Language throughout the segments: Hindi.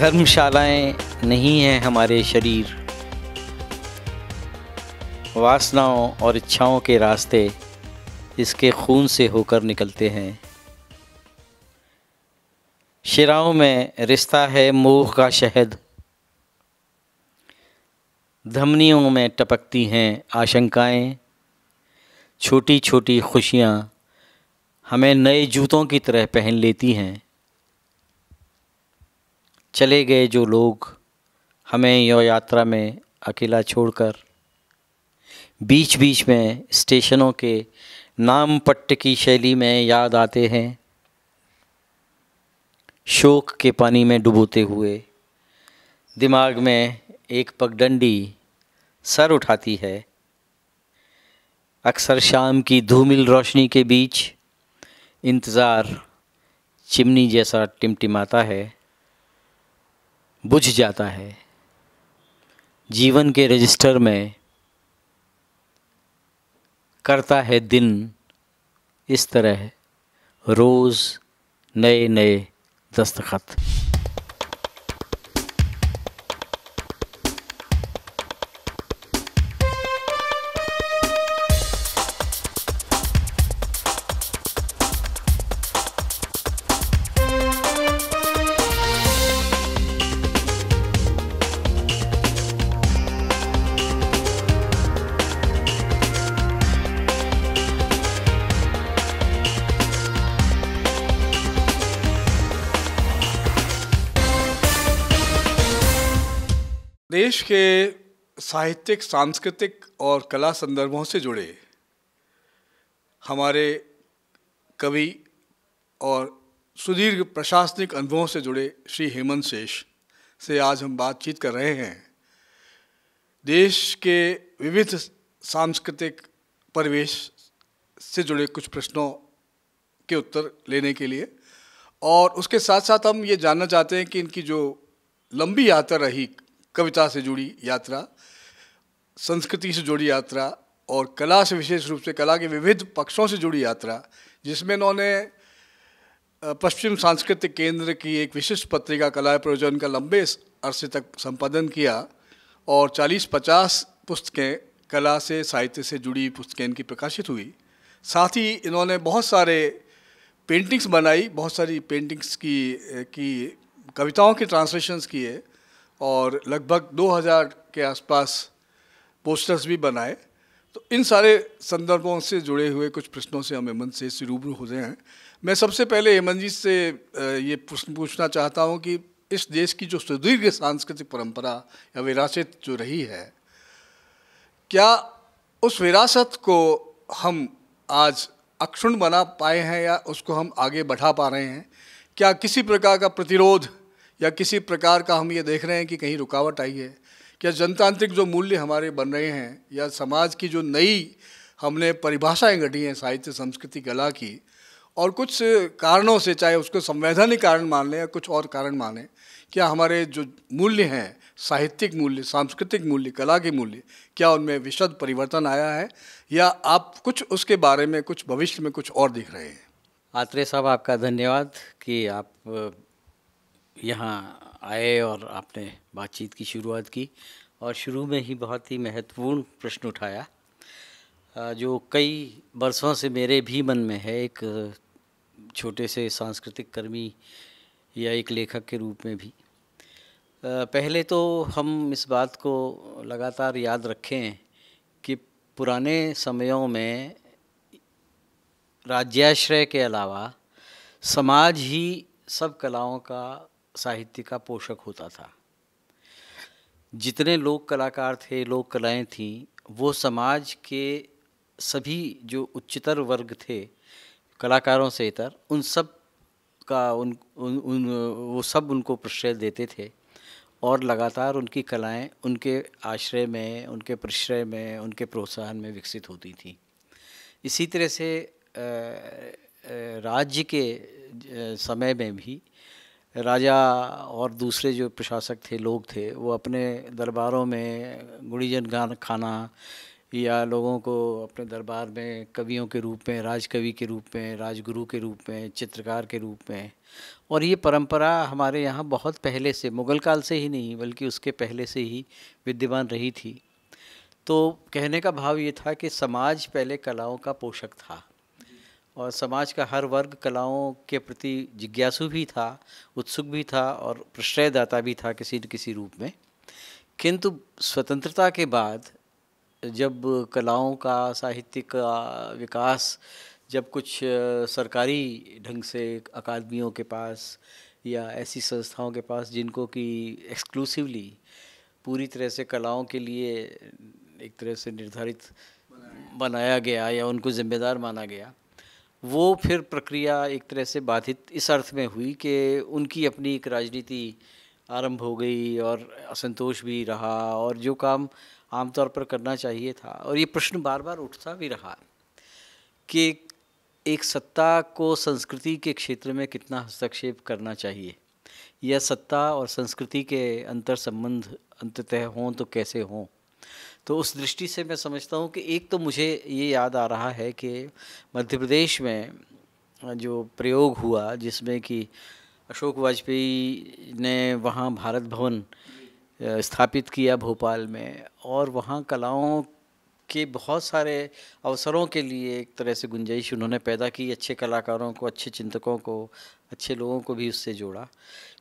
धर्मशालाएं नहीं हैं हमारे शरीर वासनाओं और इच्छाओं के रास्ते इसके खून से होकर निकलते हैं शिराओं में रिश्ता है मोह का शहद धमनियों में टपकती हैं आशंकाएं छोटी छोटी खुशियां हमें नए जूतों की तरह पहन लेती हैं चले गए जो लोग हमें यो यात्रा में अकेला छोड़कर बीच बीच में स्टेशनों के नाम पट्ट की शैली में याद आते हैं शोक के पानी में डुबोते हुए दिमाग में एक पगडंडी सर उठाती है अक्सर शाम की धूमिल रोशनी के बीच इंतज़ार चिमनी जैसा टिमटिमाता है बुझ जाता है जीवन के रजिस्टर में करता है दिन इस तरह रोज़ नए नए दस्तखत देश के साहित्यिक सांस्कृतिक और कला संदर्भों से जुड़े हमारे कवि और सुदीर्घ प्रशासनिक अनुभवों से जुड़े श्री हेमंत शेष से आज हम बातचीत कर रहे हैं देश के विविध सांस्कृतिक परिवेश से जुड़े कुछ प्रश्नों के उत्तर लेने के लिए और उसके साथ साथ हम ये जानना चाहते हैं कि इनकी जो लंबी यात्रा रही कविता से जुड़ी यात्रा संस्कृति से जुड़ी यात्रा और कला से विशेष रूप से कला के विविध पक्षों से जुड़ी यात्रा जिसमें इन्होंने पश्चिम सांस्कृतिक केंद्र की एक विशिष्ट पत्रिका कला प्रयोजन का लंबे अरसे तक संपादन किया और 40-50 पुस्तकें कला से साहित्य से जुड़ी पुस्तकें इनकी प्रकाशित हुई साथ ही इन्होंने बहुत सारे पेंटिंग्स बनाई बहुत सारी पेंटिंग्स की की कविताओं के ट्रांसलेशंस किए और लगभग 2000 के आसपास पोस्टर्स भी बनाए तो इन सारे संदर्भों से जुड़े हुए कुछ प्रश्नों से हम हेमंत से रूबरू हो गए हैं मैं सबसे पहले हेमंत जी से ये प्रश्न पूछना चाहता हूँ कि इस देश की जो सुदीर्घ सांस्कृतिक परंपरा या विरासत जो रही है क्या उस विरासत को हम आज अक्षुण बना पाए हैं या उसको हम आगे बढ़ा पा रहे हैं क्या किसी प्रकार का प्रतिरोध या किसी प्रकार का हम ये देख रहे हैं कि कहीं रुकावट आई है क्या जनतांत्रिक जो मूल्य हमारे बन रहे हैं या समाज की जो नई हमने परिभाषाएं घटी हैं साहित्य संस्कृति कला की और कुछ कारणों से चाहे उसको संवैधानिक कारण मान लें या कुछ और कारण माने क्या हमारे जो मूल्य हैं साहित्यिक मूल्य सांस्कृतिक मूल्य कला के मूल्य क्या उनमें विशद परिवर्तन आया है या आप कुछ उसके बारे में कुछ भविष्य में कुछ और दिख रहे हैं आत्रेय साहब आपका धन्यवाद कि आप यहाँ आए और आपने बातचीत की शुरुआत की और शुरू में ही बहुत ही महत्वपूर्ण प्रश्न उठाया जो कई वर्षों से मेरे भी मन में है एक छोटे से सांस्कृतिक कर्मी या एक लेखक के रूप में भी पहले तो हम इस बात को लगातार याद रखें कि पुराने समयों में राज्याश्रय के अलावा समाज ही सब कलाओं का साहित्य का पोषक होता था जितने लोक कलाकार थे लोक कलाएं थीं वो समाज के सभी जो उच्चतर वर्ग थे कलाकारों से इतर उन सब का उन उन, उन वो सब उनको प्रश्रय देते थे और लगातार उनकी कलाएं उनके आश्रय में उनके प्रश्रय में उनके प्रोत्साहन में विकसित होती थी इसी तरह से राज्य के समय में भी राजा और दूसरे जो प्रशासक थे लोग थे वो अपने दरबारों में गुड़ीजन गान खाना या लोगों को अपने दरबार में कवियों के रूप में राजकवि के रूप में राजगुरु के रूप में चित्रकार के रूप में और ये परंपरा हमारे यहाँ बहुत पहले से मुग़ल काल से ही नहीं बल्कि उसके पहले से ही विद्यमान रही थी तो कहने का भाव ये था कि समाज पहले कलाओं का पोषक था और समाज का हर वर्ग कलाओं के प्रति जिज्ञासु भी था उत्सुक भी था और प्रश्रयदाता भी था किसी न किसी रूप में किंतु स्वतंत्रता के बाद जब कलाओं का साहित्य का विकास जब कुछ सरकारी ढंग से अकादमियों के पास या ऐसी संस्थाओं के पास जिनको कि एक्सक्लूसिवली पूरी तरह से कलाओं के लिए एक तरह से निर्धारित बनाया गया या उनको जिम्मेदार माना गया वो फिर प्रक्रिया एक तरह से बाधित इस अर्थ में हुई कि उनकी अपनी एक राजनीति आरंभ हो गई और असंतोष भी रहा और जो काम आमतौर पर करना चाहिए था और ये प्रश्न बार बार उठता भी रहा कि एक सत्ता को संस्कृति के क्षेत्र में कितना हस्तक्षेप करना चाहिए या सत्ता और संस्कृति के अंतर संबंध अंततः हों तो कैसे हों तो उस दृष्टि से मैं समझता हूँ कि एक तो मुझे ये याद आ रहा है कि मध्य प्रदेश में जो प्रयोग हुआ जिसमें कि अशोक वाजपेयी ने वहाँ भारत भवन स्थापित किया भोपाल में और वहाँ कलाओं के बहुत सारे अवसरों के लिए एक तरह से गुंजाइश उन्होंने पैदा की अच्छे कलाकारों को अच्छे चिंतकों को अच्छे लोगों को भी उससे जोड़ा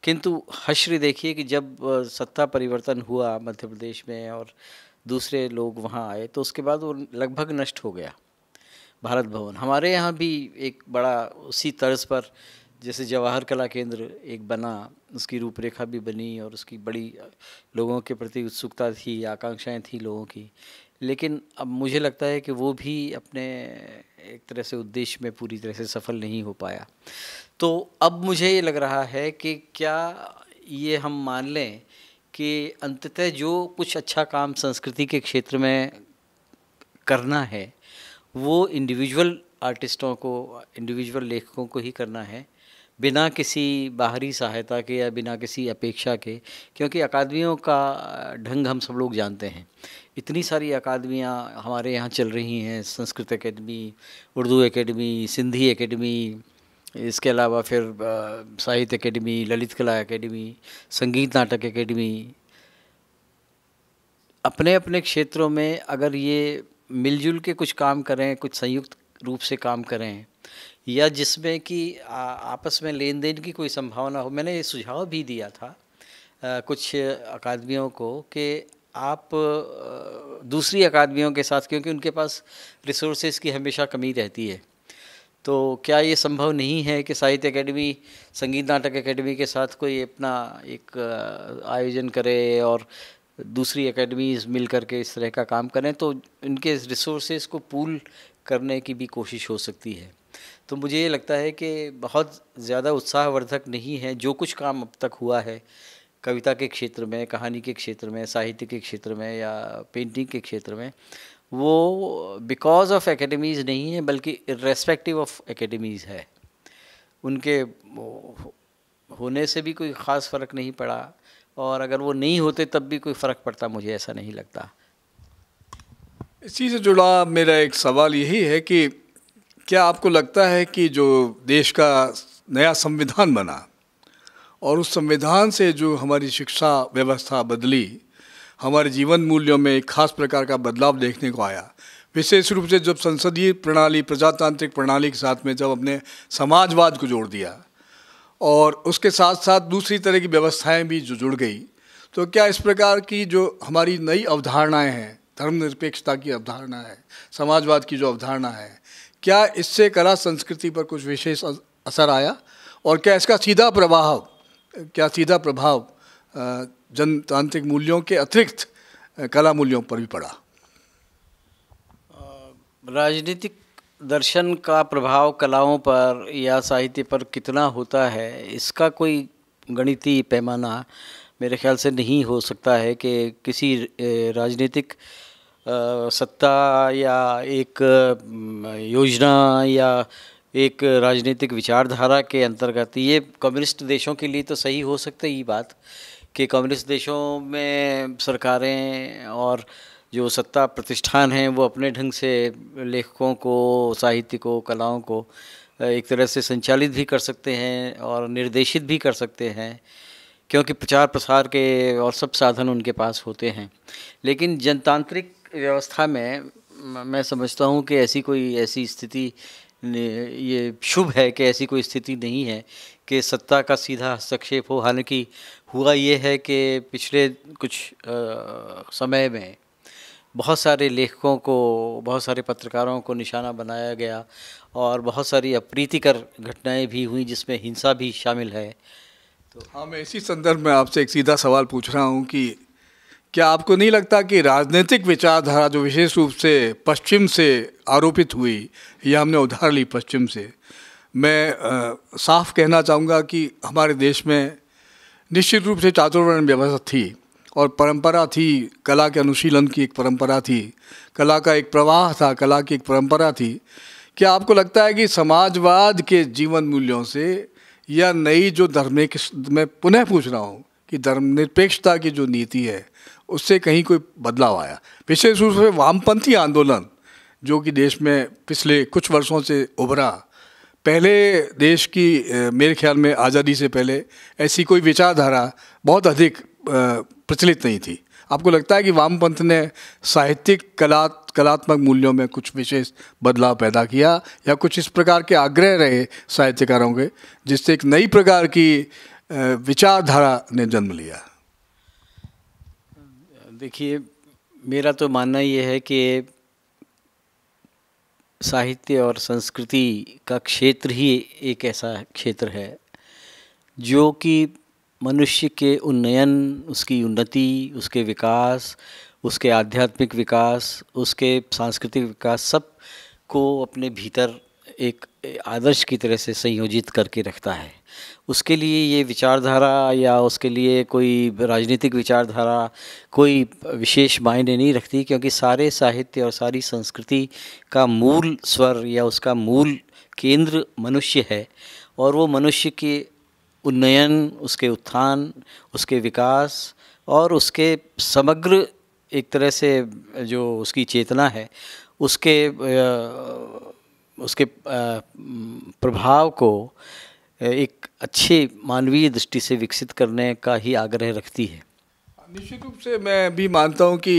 किंतु हश्र देखिए कि जब सत्ता परिवर्तन हुआ मध्य प्रदेश में और दूसरे लोग वहाँ आए तो उसके बाद वो लगभग नष्ट हो गया भारत भवन हमारे यहाँ भी एक बड़ा उसी तर्ज पर जैसे जवाहर कला केंद्र एक बना उसकी रूपरेखा भी बनी और उसकी बड़ी लोगों के प्रति उत्सुकता थी आकांक्षाएं थी लोगों की लेकिन अब मुझे लगता है कि वो भी अपने एक तरह से उद्देश्य में पूरी तरह से सफल नहीं हो पाया तो अब मुझे ये लग रहा है कि क्या ये हम मान लें कि अंततः जो कुछ अच्छा काम संस्कृति के क्षेत्र में करना है वो इंडिविजुअल आर्टिस्टों को इंडिविजुअल लेखकों को ही करना है बिना किसी बाहरी सहायता के या बिना किसी अपेक्षा के क्योंकि अकादमियों का ढंग हम सब लोग जानते हैं इतनी सारी अकादमियाँ हमारे यहाँ चल रही हैं Sanskrit academy Urdu academy Sindhi academy इसके अलावा फिर साहित्य अकेडमी ललित कला अकेडमी संगीत नाटक अकेडमी अपने अपने क्षेत्रों में अगर ये मिलजुल के कुछ काम करें कुछ संयुक्त रूप से काम करें या जिसमें कि आपस में लेन देन की कोई संभावना हो मैंने ये सुझाव भी दिया था आ, कुछ अकादमियों को कि आप दूसरी अकादमियों के साथ क्योंकि उनके पास रिसोर्सेज की हमेशा कमी रहती है तो क्या ये संभव नहीं है कि साहित्य अकेडमी संगीत नाटक अकेडमी के साथ कोई अपना एक आयोजन करे और दूसरी अकेडमीज मिल करके इस तरह का काम करें तो इनके रिसोर्सेज को पूल करने की भी कोशिश हो सकती है तो मुझे ये लगता है कि बहुत ज़्यादा उत्साहवर्धक नहीं है जो कुछ काम अब तक हुआ है कविता के क्षेत्र में कहानी के क्षेत्र में साहित्य के क्षेत्र में या पेंटिंग के क्षेत्र में वो बिकॉज ऑफ एकेडमीज़ नहीं है बल्कि रेस्पेक्टिव ऑफ एकेडमीज़ है उनके होने से भी कोई ख़ास फ़र्क नहीं पड़ा और अगर वो नहीं होते तब भी कोई फ़र्क पड़ता मुझे ऐसा नहीं लगता इसी से जुड़ा मेरा एक सवाल यही है कि क्या आपको लगता है कि जो देश का नया संविधान बना और उस संविधान से जो हमारी शिक्षा व्यवस्था बदली हमारे जीवन मूल्यों में एक खास प्रकार का बदलाव देखने को आया विशेष रूप से जब संसदीय प्रणाली प्रजातांत्रिक प्रणाली के साथ में जब अपने समाजवाद को जोड़ दिया और उसके साथ साथ दूसरी तरह की व्यवस्थाएं भी जो जुड़ गई तो क्या इस प्रकार की जो हमारी नई अवधारणाएं हैं धर्मनिरपेक्षता की अवधारणा है समाजवाद की जो अवधारणा है क्या इससे कला संस्कृति पर कुछ विशेष असर आया और क्या इसका सीधा प्रभाव क्या सीधा प्रभाव जनतांत्रिक मूल्यों के अतिरिक्त कला मूल्यों पर भी पड़ा राजनीतिक दर्शन का प्रभाव कलाओं पर या साहित्य पर कितना होता है इसका कोई गणितीय पैमाना मेरे ख्याल से नहीं हो सकता है कि किसी राजनीतिक सत्ता या एक योजना या एक राजनीतिक विचारधारा के अंतर्गत ये कम्युनिस्ट देशों के लिए तो सही हो सकता है ये बात कि कम्युनिस्ट देशों में सरकारें और जो सत्ता प्रतिष्ठान हैं वो अपने ढंग से लेखकों को साहित्य को कलाओं को एक तरह से संचालित भी कर सकते हैं और निर्देशित भी कर सकते हैं क्योंकि प्रचार प्रसार के और सब साधन उनके पास होते हैं लेकिन जनतांत्रिक व्यवस्था में मैं समझता हूँ कि ऐसी कोई ऐसी स्थिति ये शुभ है कि ऐसी कोई स्थिति नहीं है कि सत्ता का सीधा हस्तक्षेप हो हालांकि हुआ ये है कि पिछले कुछ आ, समय में बहुत सारे लेखकों को बहुत सारे पत्रकारों को निशाना बनाया गया और बहुत सारी अप्रीतिकर घटनाएं भी हुई जिसमें हिंसा भी शामिल है तो हाँ मैं इसी संदर्भ में आपसे एक सीधा सवाल पूछ रहा हूँ कि क्या आपको नहीं लगता कि राजनीतिक विचारधारा जो विशेष रूप से पश्चिम से आरोपित हुई या हमने उधार ली पश्चिम से मैं आ, साफ कहना चाहूँगा कि हमारे देश में निश्चित रूप से चातुर्वर्ण व्यवस्था थी और परंपरा थी कला के अनुशीलन की एक परंपरा थी कला का एक प्रवाह था कला की एक परंपरा थी क्या आपको लगता है कि समाजवाद के जीवन मूल्यों से या नई जो धर्म मैं पुनः पूछ रहा हूँ कि धर्मनिरपेक्षता की जो नीति है उससे कहीं कोई बदलाव आया विशेष रूप से वामपंथी आंदोलन जो कि देश में पिछले कुछ वर्षों से उभरा पहले देश की मेरे ख्याल में आज़ादी से पहले ऐसी कोई विचारधारा बहुत अधिक प्रचलित नहीं थी आपको लगता है कि वामपंथ ने साहित्यिक कला कलात्मक मूल्यों में कुछ विशेष बदलाव पैदा किया या कुछ इस प्रकार के आग्रह रहे साहित्यकारों के जिससे एक नई प्रकार की विचारधारा ने जन्म लिया देखिए मेरा तो मानना यह है कि साहित्य और संस्कृति का क्षेत्र ही एक ऐसा क्षेत्र है जो कि मनुष्य के उन्नयन उसकी उन्नति उसके विकास उसके आध्यात्मिक विकास उसके सांस्कृतिक विकास सब को अपने भीतर एक आदर्श की तरह से संयोजित करके रखता है उसके लिए ये विचारधारा या उसके लिए कोई राजनीतिक विचारधारा कोई विशेष मायने नहीं रखती क्योंकि सारे साहित्य और सारी संस्कृति का मूल स्वर या उसका मूल केंद्र मनुष्य है और वो मनुष्य के उन्नयन उसके उत्थान उसके विकास और उसके समग्र एक तरह से जो उसकी चेतना है उसके उसके प्रभाव को एक अच्छे मानवीय दृष्टि से विकसित करने का ही आग्रह रखती है निश्चित रूप से मैं भी मानता हूँ कि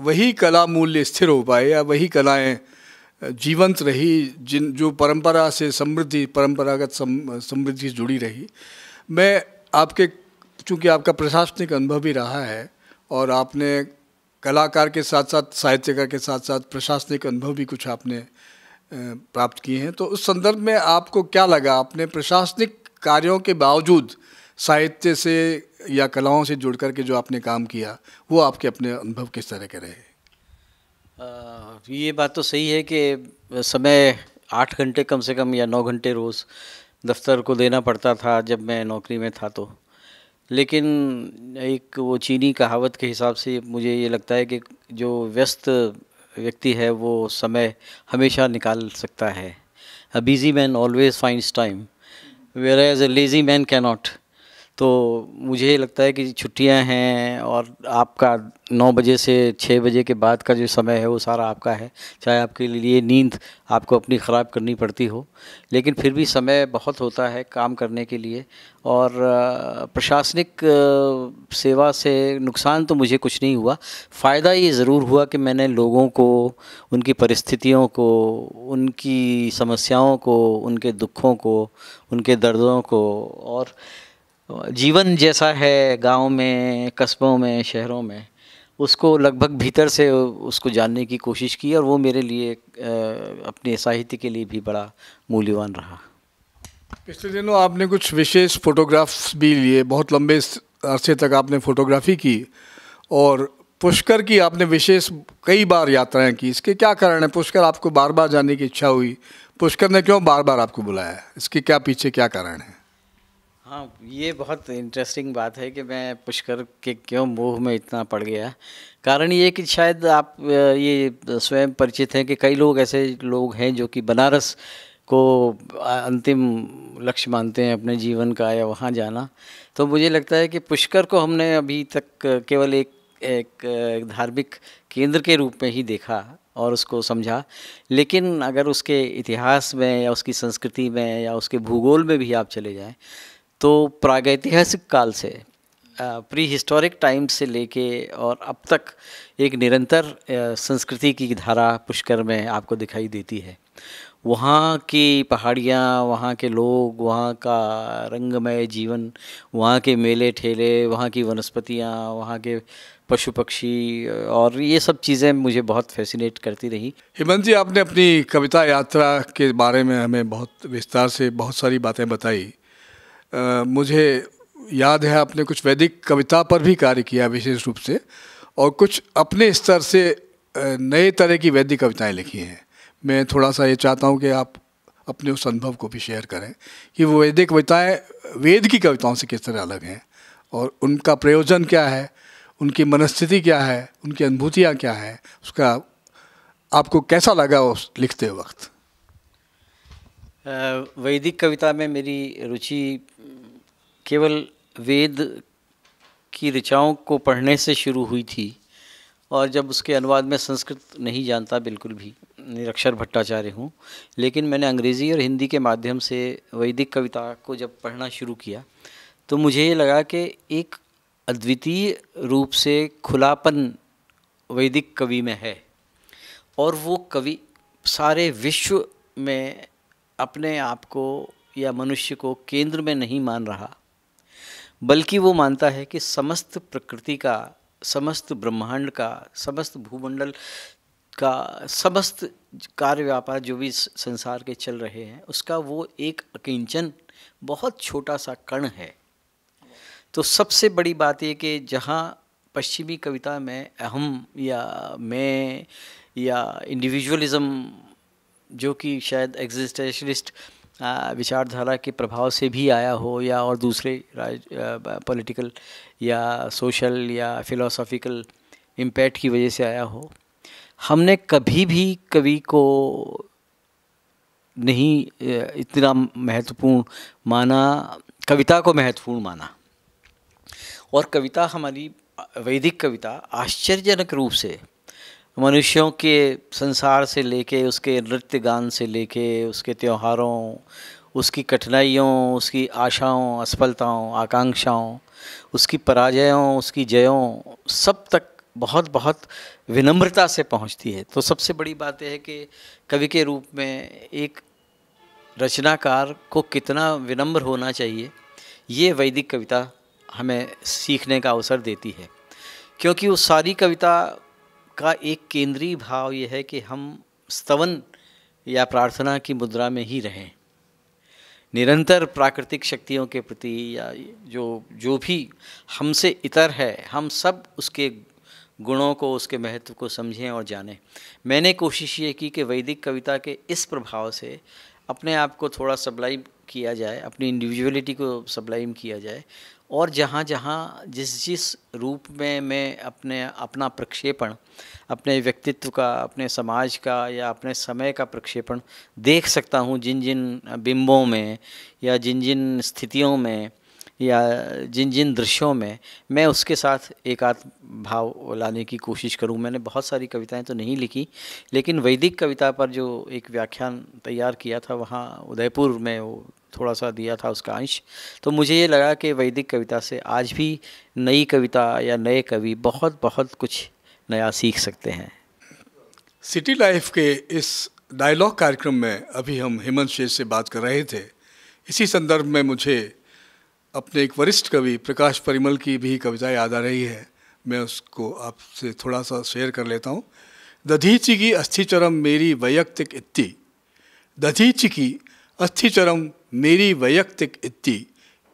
वही कला मूल्य स्थिर हो पाए या वही कलाएँ जीवंत रही जिन जो परंपरा से समृद्धि परंपरागत समृद्धि जुड़ी रही मैं आपके चूँकि आपका प्रशासनिक अनुभव भी रहा है और आपने कलाकार के साथ साथ साहित्यकार के साथ साथ प्रशासनिक अनुभव भी कुछ आपने प्राप्त किए हैं तो उस संदर्भ में आपको क्या लगा अपने प्रशासनिक कार्यों के बावजूद साहित्य से या कलाओं से जुड़ कर के जो आपने काम किया वो आपके अपने अनुभव किस तरह के रहे आ, ये बात तो सही है कि समय आठ घंटे कम से कम या नौ घंटे रोज़ दफ्तर को देना पड़ता था जब मैं नौकरी में था तो लेकिन एक वो चीनी कहावत के हिसाब से मुझे ये लगता है कि जो व्यस्त व्यक्ति है वो समय हमेशा निकाल सकता है a busy man always finds time whereas a lazy man cannot तो मुझे लगता है कि छुट्टियां हैं और आपका नौ बजे से छः बजे के बाद का जो समय है वो सारा आपका है चाहे आपके लिए नींद आपको अपनी ख़राब करनी पड़ती हो लेकिन फिर भी समय बहुत होता है काम करने के लिए और प्रशासनिक सेवा से नुकसान तो मुझे कुछ नहीं हुआ फ़ायदा ये ज़रूर हुआ कि मैंने लोगों को उनकी परिस्थितियों को उनकी समस्याओं को उनके दुखों को उनके दर्दों को और जीवन जैसा है गांव में कस्बों में शहरों में उसको लगभग भीतर से उसको जानने की कोशिश की और वो मेरे लिए अपने साहित्य के लिए भी बड़ा मूल्यवान रहा पिछले दिनों आपने कुछ विशेष फ़ोटोग्राफ्स भी लिए बहुत लंबे अरसे तक आपने फ़ोटोग्राफी की और पुष्कर की आपने विशेष कई बार यात्राएं की इसके क्या कारण है पुष्कर आपको बार बार जाने की इच्छा हुई पुष्कर ने क्यों बार बार आपको बुलाया इसके क्या पीछे क्या कारण है हाँ ये बहुत इंटरेस्टिंग बात है कि मैं पुष्कर के क्यों मोह में इतना पड़ गया कारण ये कि शायद आप ये स्वयं परिचित हैं कि कई लोग ऐसे लोग हैं जो कि बनारस को अंतिम लक्ष्य मानते हैं अपने जीवन का या वहाँ जाना तो मुझे लगता है कि पुष्कर को हमने अभी तक केवल एक एक धार्मिक केंद्र के रूप में ही देखा और उसको समझा लेकिन अगर उसके इतिहास में या उसकी संस्कृति में या उसके भूगोल में भी आप चले जाएं तो प्रागैतिहासिक काल से प्री हिस्टोरिक टाइम से लेके और अब तक एक निरंतर संस्कृति की धारा पुष्कर में आपको दिखाई देती है वहाँ की पहाड़ियाँ वहाँ के लोग वहाँ का रंगमय जीवन वहाँ के मेले ठेले वहाँ की वनस्पतियाँ वहाँ के पशु पक्षी और ये सब चीज़ें मुझे बहुत फैसिनेट करती रही हेमंत जी आपने अपनी कविता यात्रा के बारे में हमें बहुत विस्तार से बहुत सारी बातें बताई मुझे याद है आपने कुछ वैदिक कविता पर भी कार्य किया विशेष रूप से और कुछ अपने स्तर से नए तरह की वैदिक कविताएं लिखी हैं मैं थोड़ा सा ये चाहता हूँ कि आप अपने उस अनुभव को भी शेयर करें कि वो वैदिक कविताएँ वेद की कविताओं से किस तरह अलग हैं और उनका प्रयोजन क्या है उनकी मनस्थिति क्या है उनकी अनुभूतियाँ क्या हैं उसका आपको कैसा लगा उस लिखते वक्त वैदिक कविता में मेरी रुचि केवल वेद की ऋचाओं को पढ़ने से शुरू हुई थी और जब उसके अनुवाद में संस्कृत नहीं जानता बिल्कुल भी निरक्षर भट्टाचार्य हूँ लेकिन मैंने अंग्रेज़ी और हिंदी के माध्यम से वैदिक कविता को जब पढ़ना शुरू किया तो मुझे ये लगा कि एक अद्वितीय रूप से खुलापन वैदिक कवि में है और वो कवि सारे विश्व में अपने आप को या मनुष्य को केंद्र में नहीं मान रहा बल्कि वो मानता है कि समस्त प्रकृति का समस्त ब्रह्मांड का समस्त भूमंडल का समस्त कार्य व्यापार जो भी संसार के चल रहे हैं उसका वो एक अकिंचन बहुत छोटा सा कण है तो सबसे बड़ी बात ये कि जहाँ पश्चिमी कविता में अहम या मैं या इंडिविजुअलिज्म जो कि शायद एग्जिस्टेशलिस्ट विचारधारा के प्रभाव से भी आया हो या और दूसरे राज पॉलिटिकल या सोशल या फिलोसॉफिकल इम्पैक्ट की वजह से आया हो हमने कभी भी कवि को नहीं इतना महत्वपूर्ण माना कविता को महत्वपूर्ण माना और कविता हमारी वैदिक कविता आश्चर्यजनक रूप से मनुष्यों के संसार से लेके उसके नृत्य गान से लेके उसके त्योहारों उसकी कठिनाइयों उसकी आशाओं असफलताओं आकांक्षाओं उसकी पराजयों उसकी जयों सब तक बहुत बहुत विनम्रता से पहुंचती है तो सबसे बड़ी बात यह है कि कवि के रूप में एक रचनाकार को कितना विनम्र होना चाहिए ये वैदिक कविता हमें सीखने का अवसर देती है क्योंकि वो सारी कविता का एक केंद्रीय भाव यह है कि हम स्तवन या प्रार्थना की मुद्रा में ही रहें निरंतर प्राकृतिक शक्तियों के प्रति या जो जो भी हमसे इतर है हम सब उसके गुणों को उसके महत्व को समझें और जानें मैंने कोशिश ये की कि वैदिक कविता के इस प्रभाव से अपने आप को थोड़ा सब्लाइम किया जाए अपनी इंडिविजुअलिटी को सब्लाइम किया जाए और जहाँ जहाँ जिस जिस रूप में मैं अपने अपना प्रक्षेपण अपने व्यक्तित्व का अपने समाज का या अपने समय का प्रक्षेपण देख सकता हूँ जिन जिन बिंबों में या जिन जिन स्थितियों में या जिन जिन दृश्यों में मैं उसके साथ एक आत्म भाव लाने की कोशिश करूं मैंने बहुत सारी कविताएं तो नहीं लिखी लेकिन वैदिक कविता पर जो एक व्याख्यान तैयार किया था वहाँ उदयपुर में वो थोड़ा सा दिया था उसका अंश तो मुझे ये लगा कि वैदिक कविता से आज भी नई कविता या नए कवि बहुत बहुत कुछ नया सीख सकते हैं सिटी लाइफ के इस डायलॉग कार्यक्रम में अभी हम हेमंत शेष से बात कर रहे थे इसी संदर्भ में मुझे अपने एक वरिष्ठ कवि प्रकाश परिमल की भी कविता याद आ रही है मैं उसको आपसे थोड़ा सा शेयर कर लेता हूँ दधीची की अस्थिचरम मेरी वैयक्तिक इत्ती दधीची की अस्थिचरम मेरी वैयक्तिक इत्ती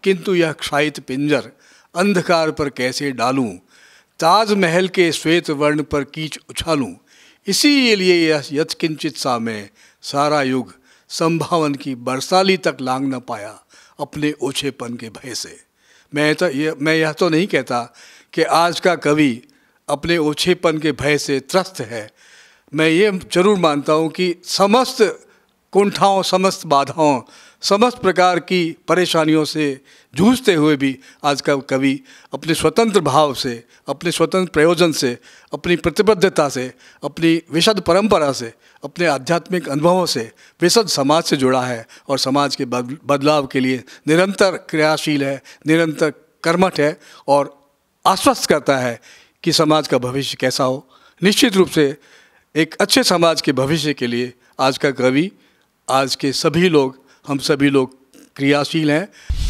किंतु यह क्षायित पिंजर अंधकार पर कैसे डालूं ताजमहल के श्वेत वर्ण पर कीच उछालूं इसी लिए यह यथकिंचित सा मैं सारा युग संभावन की बरसाली तक लांग न पाया अपने ओछेपन के भय से मैं तो ये मैं यह तो नहीं कहता कि आज का कवि अपने ओछेपन के भय से त्रस्त है मैं ये जरूर मानता हूँ कि समस्त कुंठाओं समस्त बाधाओं समस्त प्रकार की परेशानियों से जूझते हुए भी आज का कवि अपने स्वतंत्र भाव से अपने स्वतंत्र प्रयोजन से अपनी प्रतिबद्धता से अपनी विशद परंपरा से अपने आध्यात्मिक अनुभवों से विशद समाज से जुड़ा है और समाज के बदलाव के लिए निरंतर क्रियाशील है निरंतर कर्मठ है और आश्वस्त करता है कि समाज का भविष्य कैसा हो निश्चित रूप से एक अच्छे समाज के भविष्य के लिए आज का कवि आज के सभी लोग हम सभी लोग क्रियाशील हैं